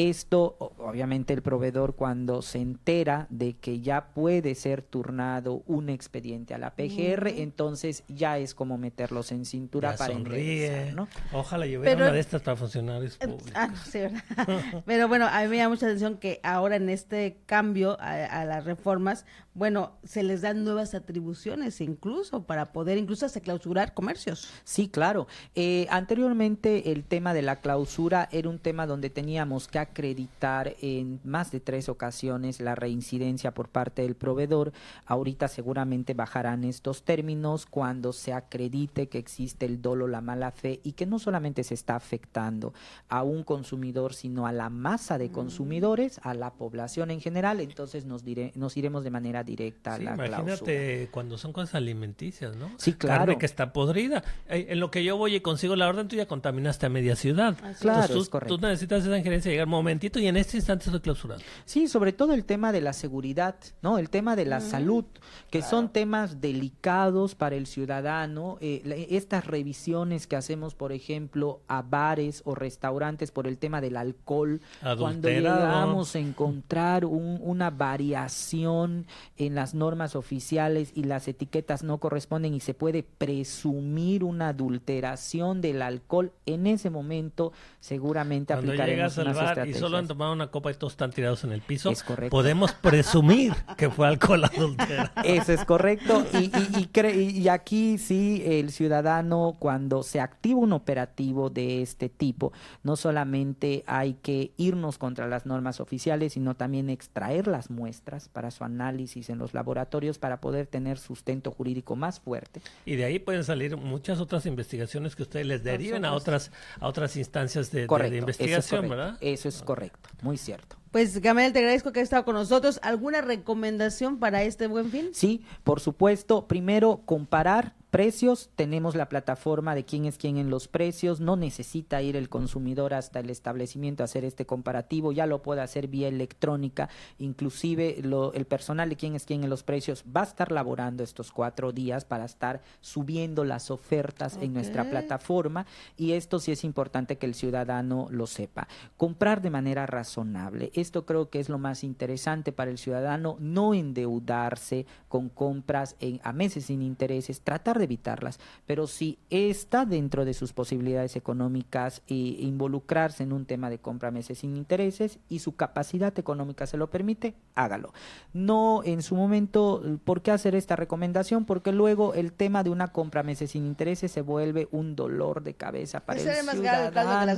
esto, obviamente, el proveedor cuando se entera de que ya puede ser turnado un expediente a la PGR, entonces ya es como meterlos en cintura para sonríe. ¿no? Ojalá yo una de estas para funcionarios ah, públicos. Ah, Pero bueno, a mí me llama mucha atención que ahora en este cambio a las reformas bueno, se les dan nuevas atribuciones incluso para poder incluso hacer clausurar comercios. Sí, claro. Eh, anteriormente el tema de la clausura era un tema donde teníamos que acreditar en más de tres ocasiones la reincidencia por parte del proveedor. Ahorita seguramente bajarán estos términos cuando se acredite que existe el dolo, la mala fe y que no solamente se está afectando a un consumidor, sino a la masa de mm. consumidores, a la población en general. Entonces nos, dire, nos iremos de manera directa la imagínate Imagínate cuando son cosas alimenticias, ¿no? Sí, claro. Carne que está podrida. Eh, en lo que yo voy y consigo la orden, tú ya contaminaste a media ciudad. claro, es correcto. tú necesitas esa injerencia, llegar un momentito y en este instante estoy clausurado. Sí, sobre todo el tema de la seguridad, ¿no? El tema de la salud, que son temas delicados para el ciudadano. Eh, estas revisiones que hacemos, por ejemplo, a bares o restaurantes por el tema del alcohol, cuando llegamos a encontrar una variación en las normas oficiales y las etiquetas no corresponden y se puede presumir una adulteración del alcohol, en ese momento seguramente Cuando aplicaremos llegas y solo han tomado una copa y todos están tirados en el piso, es correcto. podemos presumir que fue alcohol adulterado. Eso es correcto. Y, y, y, y aquí sí, el ciudadano cuando se activa un operativo de este tipo, no solamente hay que irnos contra las normas oficiales, sino también extraer las muestras para su análisis en los laboratorios para poder tener sustento jurídico más fuerte. Y de ahí pueden salir muchas otras investigaciones que ustedes les deriven a otras a otras instancias de, investigación, ¿verdad? Eso es correcto, muy cierto. Pues Gamel, te agradezco que hayas estado con nosotros. ¿Alguna recomendación para este buen fin? Sí, por supuesto. Primero, comparar precios, tenemos la plataforma de quién es quién en los precios, no necesita ir el consumidor hasta el establecimiento a hacer este comparativo, ya lo puede hacer vía electrónica, inclusive el personal de quién es quién en los precios va a estar laborando estos cuatro días para estar subiendo las ofertas en nuestra plataforma y esto sí es importante que el ciudadano lo sepa. Comprar de manera razonable, esto creo que es lo más interesante para el ciudadano, no endeudarse con compras en, a meses sin intereses, tratar de evitarlas, pero si está dentro de sus posibilidades económicas e involucrarse en un tema de compra meses sin intereses y su capacidad económica se lo permite, hágalo. No en su momento, ¿por qué hacer esta recomendación? Porque luego el tema de una compra meses sin intereses se vuelve un dolor de cabeza para el ciudadano.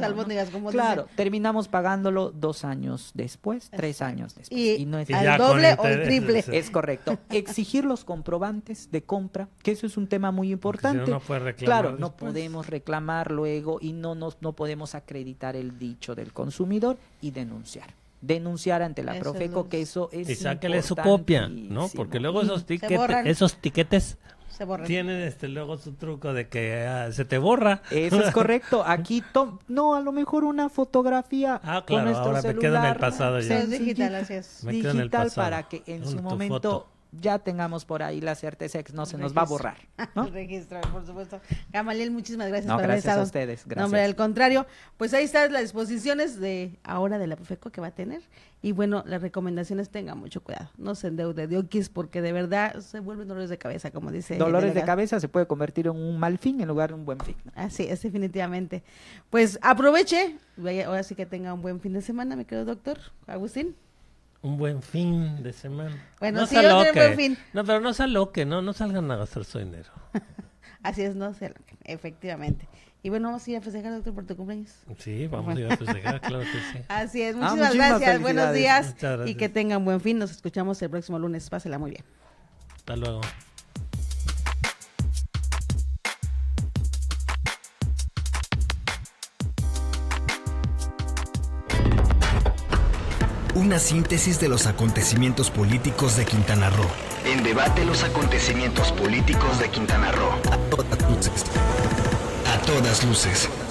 claro, terminamos pagándolo dos años después, tres años después. Y, no es al doble o el triple. Es correcto. Exigir los comprobantes de compra, que eso es un tema muy importante. claro, no podemos reclamar luego y no, nos, no podemos acreditar el dicho del consumidor y denunciar denunciar ante la Profeco que eso es y sáquele su copia, ¿no? Porque luego esos tiquetes, esos tiquetes tienen este luego su truco de que ah, se te borra. Eso es correcto. Aquí tom no, a lo mejor una fotografía ah, claro, ahora Me en el pasado ya. digital, para que en, su momento ya tengamos por ahí la certeza que no se nos va a borrar. ¿no? Registro, por supuesto. Gamaliel, muchísimas gracias por gracias haber a ustedes, gracias. al contrario, pues ahí están las disposiciones de ahora de la Profeco que va a tener. Y bueno, las recomendaciones tengan mucho cuidado. No se endeude de Oquis porque de verdad se vuelven dolores de cabeza, como dice. Dolores de cabeza se puede convertir en un mal fin en lugar de un buen fin. Así es, definitivamente. Pues aproveche. Ahora sí que tenga un buen fin de semana, mi querido doctor Agustín un buen fin de semana. Bueno, no se aloque. fin. No, pero no se aloque, no, no salgan a gastar su dinero. Así es, no se que, efectivamente. Y bueno, vamos a ir a festejar, doctor, por tu cumpleaños. Sí, vamos a ir a festejar, claro que sí. Así es, ah, muchísimas, muchísimas gracias, buenos días y que tengan buen fin. Nos escuchamos el próximo lunes, pásela muy bien. Hasta luego. una síntesis de los acontecimientos políticos de Quintana Roo. En debate los acontecimientos políticos de Quintana Roo. A todas luces. A todas luces.